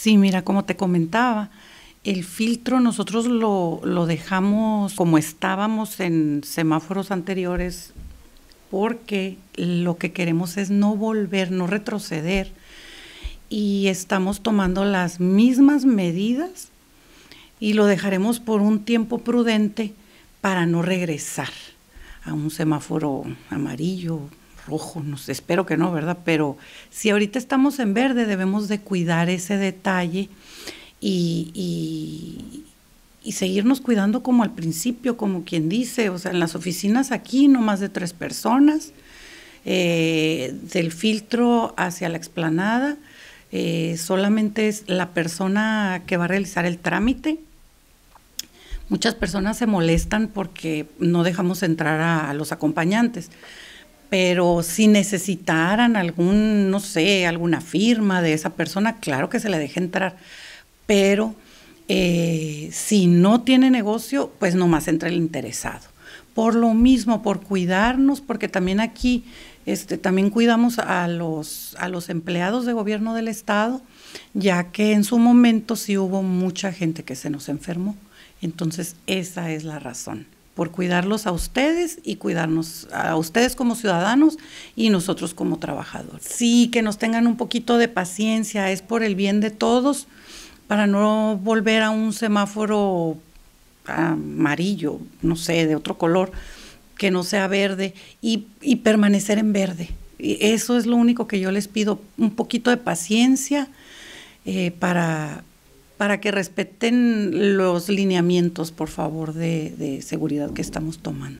Sí, mira, como te comentaba, el filtro nosotros lo, dejamos como estábamos en semáforos anteriores porque lo que queremos es no volver, no retroceder y estamos tomando las mismas medidas y lo dejaremos por un tiempo prudente para no regresar a un semáforo amarillo, ojo, espero que no, ¿verdad? Pero si ahorita estamos en verde, debemos de cuidar ese detalle y, y, seguirnos cuidando como al principio, como quien dice, o sea, en las oficinas aquí no más de tres personas, eh, del filtro hacia la explanada, eh, solamente es la persona que va a realizar el trámite. Muchas personas se molestan porque no dejamos entrar a los acompañantes pero si necesitaran algún, no sé, alguna firma de esa persona, claro que se le deja entrar, pero eh, si no tiene negocio, pues nomás entra el interesado. Por lo mismo, por cuidarnos, porque también aquí este, también cuidamos a los, a los empleados de gobierno del Estado, ya que en su momento sí hubo mucha gente que se nos enfermó. Entonces, esa es la razón por cuidarlos a ustedes y cuidarnos a ustedes como ciudadanos y nosotros como trabajadores. Sí, que nos tengan un poquito de paciencia, es por el bien de todos, para no volver a un semáforo amarillo, no sé, de otro color, que no sea verde, y, permanecer en verde. Y eso es lo único que yo les pido, un poquito de paciencia eh, para, para que respeten los lineamientos, por favor, de, de seguridad que estamos tomando.